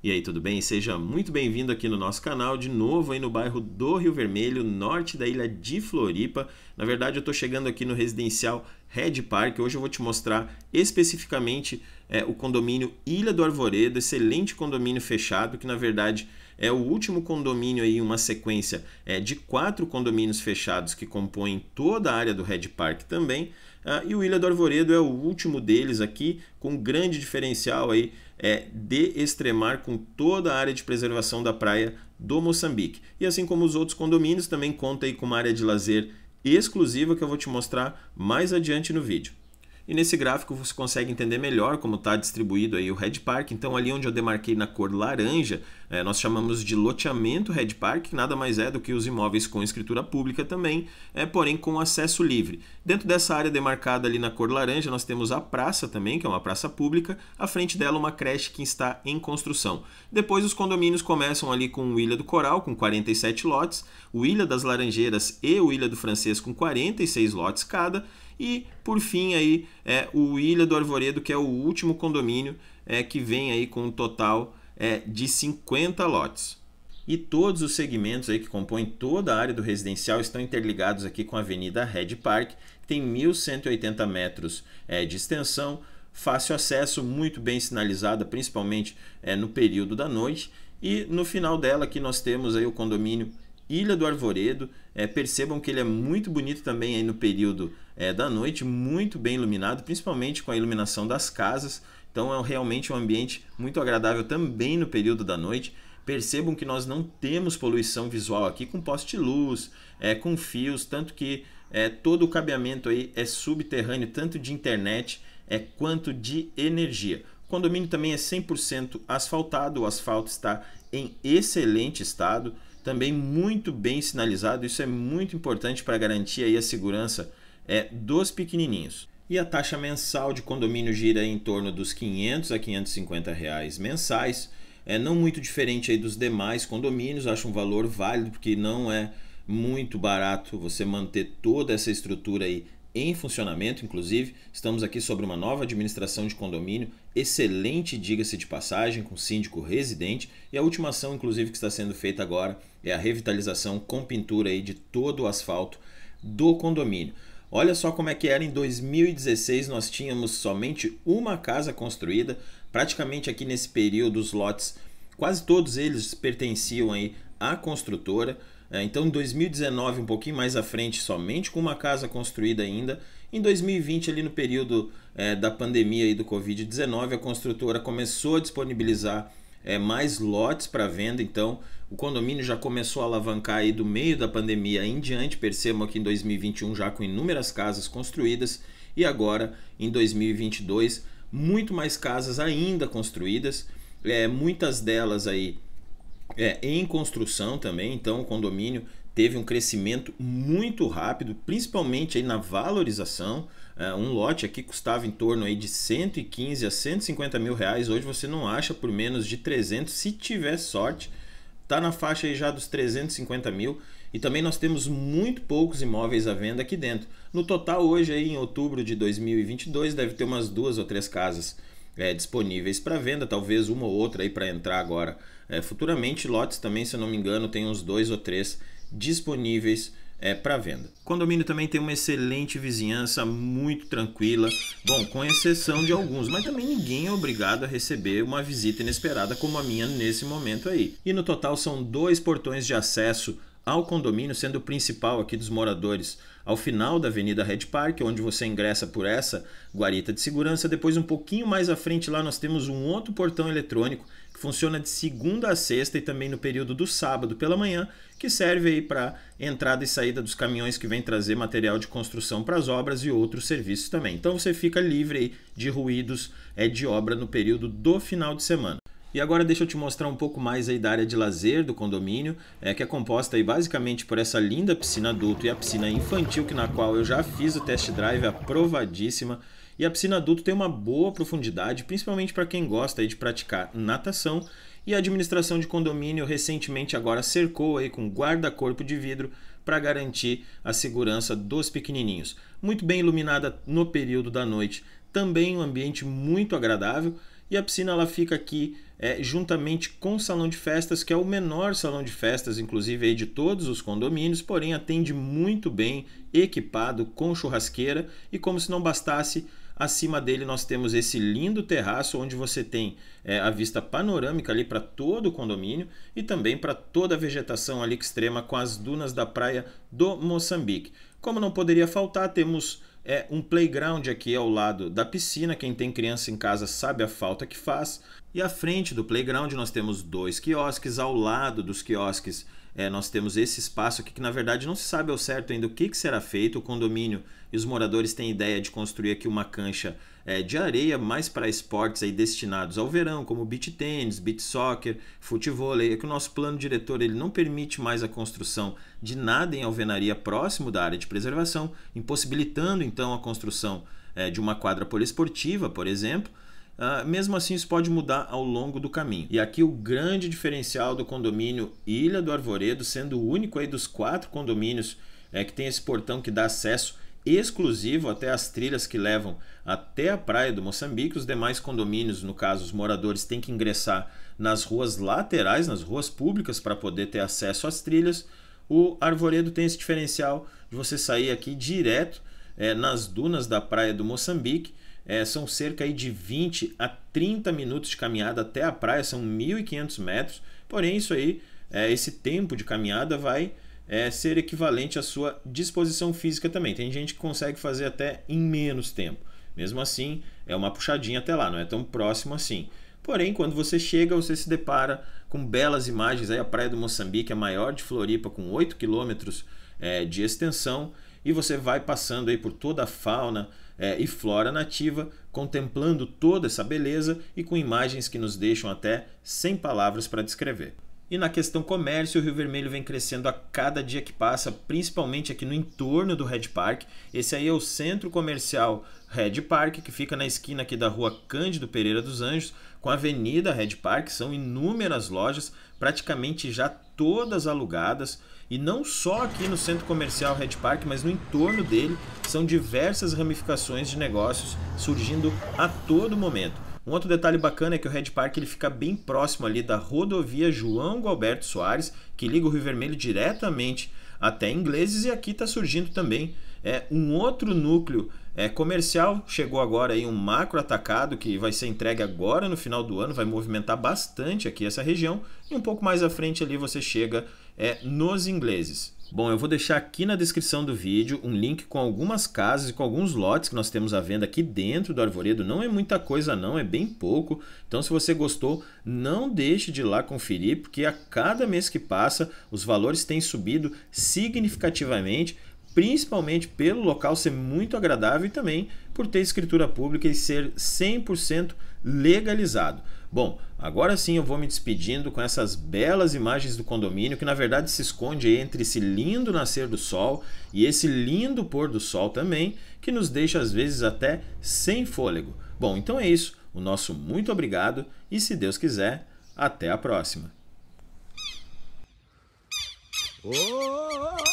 E aí, tudo bem? Seja muito bem-vindo aqui no nosso canal, de novo aí no bairro do Rio Vermelho, norte da ilha de Floripa. Na verdade, eu estou chegando aqui no residencial Red Park. Hoje eu vou te mostrar especificamente é, o condomínio Ilha do Arvoredo, excelente condomínio fechado, que na verdade é o último condomínio aí, uma sequência é, de quatro condomínios fechados que compõem toda a área do Red Park também. Ah, e o Ilha do Arvoredo é o último deles aqui, com grande diferencial aí, é, de extremar com toda a área de preservação da praia do Moçambique. E assim como os outros condomínios, também conta aí com uma área de lazer exclusiva que eu vou te mostrar mais adiante no vídeo. E nesse gráfico você consegue entender melhor como está distribuído aí o Red Park. Então ali onde eu demarquei na cor laranja é, nós chamamos de loteamento Red Park, nada mais é do que os imóveis com escritura pública também, é, porém com acesso livre. Dentro dessa área demarcada ali na cor laranja, nós temos a praça também, que é uma praça pública, à frente dela uma creche que está em construção. Depois os condomínios começam ali com o Ilha do Coral, com 47 lotes, o Ilha das Laranjeiras e o Ilha do Francês com 46 lotes cada, e por fim aí é o Ilha do Arvoredo, que é o último condomínio é, que vem aí com um total é de 50 lotes. E todos os segmentos aí que compõem toda a área do residencial estão interligados aqui com a Avenida Red Park, que tem 1.180 metros é, de extensão, fácil acesso, muito bem sinalizada, principalmente é, no período da noite. E no final dela aqui nós temos aí o condomínio Ilha do Arvoredo. É, percebam que ele é muito bonito também aí no período é, da noite, muito bem iluminado, principalmente com a iluminação das casas. Então é realmente um ambiente muito agradável também no período da noite. Percebam que nós não temos poluição visual aqui com poste-luz, é, com fios, tanto que é, todo o cabeamento aí é subterrâneo, tanto de internet é, quanto de energia. O condomínio também é 100% asfaltado, o asfalto está em excelente estado, também muito bem sinalizado, isso é muito importante para garantir aí a segurança é, dos pequenininhos e a taxa mensal de condomínio gira em torno dos 500 a 550 reais mensais. É não muito diferente aí dos demais condomínios, acho um valor válido porque não é muito barato você manter toda essa estrutura aí em funcionamento, inclusive. Estamos aqui sobre uma nova administração de condomínio, excelente, diga-se de passagem, com síndico residente. E a última ação, inclusive, que está sendo feita agora é a revitalização com pintura aí de todo o asfalto do condomínio. Olha só como é que era em 2016, nós tínhamos somente uma casa construída. Praticamente aqui nesse período os lotes, quase todos eles pertenciam aí à construtora. É, então, em 2019, um pouquinho mais à frente, somente com uma casa construída ainda. Em 2020, ali no período é, da pandemia e do Covid-19, a construtora começou a disponibilizar é, mais lotes para venda, então o condomínio já começou a alavancar aí do meio da pandemia em diante, percebam que em 2021 já com inúmeras casas construídas e agora em 2022 muito mais casas ainda construídas, é, muitas delas aí é, em construção também, então o condomínio teve um crescimento muito rápido, principalmente aí na valorização. É, um lote aqui custava em torno aí de 115 a 150 mil reais. Hoje você não acha por menos de 300, se tiver sorte. Está na faixa aí já dos 350 mil. E também nós temos muito poucos imóveis à venda aqui dentro. No total, hoje aí em outubro de 2022, deve ter umas duas ou três casas é, disponíveis para venda, talvez uma ou outra aí para entrar agora é, futuramente. Lotes também, se eu não me engano, tem uns dois ou três disponíveis é, para venda. O condomínio também tem uma excelente vizinhança, muito tranquila, bom, com exceção de alguns, mas também ninguém é obrigado a receber uma visita inesperada como a minha nesse momento aí. E no total são dois portões de acesso ao condomínio, sendo o principal aqui dos moradores, ao final da Avenida Red Park, onde você ingressa por essa guarita de segurança. Depois, um pouquinho mais à frente, lá nós temos um outro portão eletrônico que funciona de segunda a sexta e também no período do sábado pela manhã, que serve aí para entrada e saída dos caminhões que vem trazer material de construção para as obras e outros serviços também. Então você fica livre aí de ruídos é, de obra no período do final de semana. E agora deixa eu te mostrar um pouco mais aí da área de lazer do condomínio, é, que é composta aí basicamente por essa linda piscina adulto e a piscina infantil, que na qual eu já fiz o test drive, aprovadíssima. E a piscina adulto tem uma boa profundidade, principalmente para quem gosta aí de praticar natação. E a administração de condomínio recentemente agora cercou aí com guarda-corpo de vidro para garantir a segurança dos pequenininhos. Muito bem iluminada no período da noite, também um ambiente muito agradável. E a piscina ela fica aqui é, juntamente com o salão de festas, que é o menor salão de festas, inclusive, aí de todos os condomínios, porém atende muito bem, equipado com churrasqueira e como se não bastasse. Acima dele nós temos esse lindo terraço onde você tem é, a vista panorâmica ali para todo o condomínio e também para toda a vegetação ali extrema com as dunas da praia do Moçambique. Como não poderia faltar, temos é um playground aqui ao lado da piscina. Quem tem criança em casa sabe a falta que faz. E à frente do playground nós temos dois quiosques. Ao lado dos quiosques é, nós temos esse espaço aqui que na verdade não se sabe ao certo ainda o que, que será feito. O condomínio e os moradores têm ideia de construir aqui uma cancha é, de areia mais para esportes aí destinados ao verão, como beach tênis, beach soccer, futebol. É que o nosso plano diretor ele não permite mais a construção de nada em alvenaria próximo da área de preservação, impossibilitando então a construção é, de uma quadra poliesportiva, por exemplo. Uh, mesmo assim, isso pode mudar ao longo do caminho. E aqui o grande diferencial do condomínio Ilha do Arvoredo, sendo o único aí dos quatro condomínios é, que tem esse portão que dá acesso exclusivo até as trilhas que levam até a praia do Moçambique. Os demais condomínios, no caso, os moradores têm que ingressar nas ruas laterais, nas ruas públicas, para poder ter acesso às trilhas. O Arvoredo tem esse diferencial de você sair aqui direto é, nas dunas da praia do Moçambique. É, são cerca de 20 a 30 minutos de caminhada até a praia, são 1.500 metros. Porém, isso aí, é, esse tempo de caminhada vai é, ser equivalente à sua disposição física também. Tem gente que consegue fazer até em menos tempo. Mesmo assim, é uma puxadinha até lá, não é tão próximo assim. Porém, quando você chega, você se depara com belas imagens. Aí a Praia do Moçambique, é a maior de Floripa, com 8 quilômetros é, de extensão, e você vai passando aí por toda a fauna é, e flora nativa, contemplando toda essa beleza e com imagens que nos deixam até sem palavras para descrever. E na questão comércio, o Rio Vermelho vem crescendo a cada dia que passa, principalmente aqui no entorno do Red Park. Esse aí é o centro comercial Red Park, que fica na esquina aqui da rua Cândido Pereira dos Anjos, com a avenida Red Park. São inúmeras lojas, praticamente já todas alugadas. E não só aqui no centro comercial Red Park, mas no entorno dele, são diversas ramificações de negócios surgindo a todo momento. Um outro detalhe bacana é que o Red Park ele fica bem próximo ali da rodovia João Galberto Soares, que liga o Rio Vermelho diretamente até Ingleses, e aqui está surgindo também é, um outro núcleo é, comercial. Chegou agora aí um macro atacado que vai ser entregue agora no final do ano, vai movimentar bastante aqui essa região, e um pouco mais à frente ali você chega é nos ingleses. Bom, eu vou deixar aqui na descrição do vídeo um link com algumas casas e com alguns lotes que nós temos à venda aqui dentro do Arvoredo. Não é muita coisa não, é bem pouco. Então se você gostou, não deixe de ir lá conferir, porque a cada mês que passa os valores têm subido significativamente, principalmente pelo local ser muito agradável e também por ter escritura pública e ser 100% legalizado. Bom, agora sim eu vou me despedindo com essas belas imagens do condomínio que na verdade se esconde entre esse lindo nascer do sol e esse lindo pôr do sol também, que nos deixa às vezes até sem fôlego. Bom, então é isso. O nosso muito obrigado e se Deus quiser, até a próxima. Oh, oh, oh.